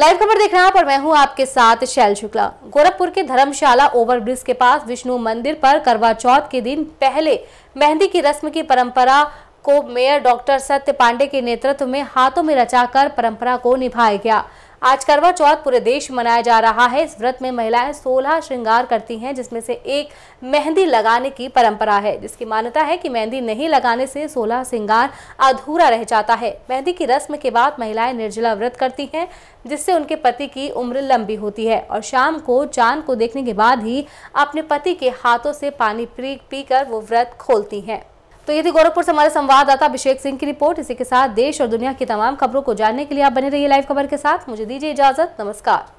live खबर देख रहे हैं और मैं हूं आपके साथ शैल शुक्ला गोरखपुर के धर्मशाला ओवरब्रिज के पास विष्णु मंदिर पर करवा चौथ के दिन पहले मेहंदी की रस्म की परंपरा को मेयर डॉक्टर सत्य पांडे के नेतृत्व में हाथों में रचाकर परंपरा को निभाया गया आज करवा चौथ पूरे देश मनाया जा रहा है इस व्रत में महिलाएं सोलह श्रृंगार करती हैं जिसमें से एक मेहंदी लगाने की परंपरा है जिसकी मान्यता है कि मेहंदी नहीं लगाने से सोलह श्रृंगार अधूरा रह जाता है मेहंदी की रस्म के बाद महिलाएं निर्जला व्रत करती हैं जिससे उनके पति की उम्र लंबी होती है और शाम को चांद को देखने के बाद ही अपने पति के हाथों से पानी पी पीकर वो व्रत खोलती हैं तो ये थी गोरखपुर से हमारे संवाददाता अभिषेक सिंह की रिपोर्ट इसी के साथ देश और दुनिया की तमाम खबरों को जानने के लिए आप बने रहिए लाइव खबर के साथ मुझे दीजिए इजाजत नमस्कार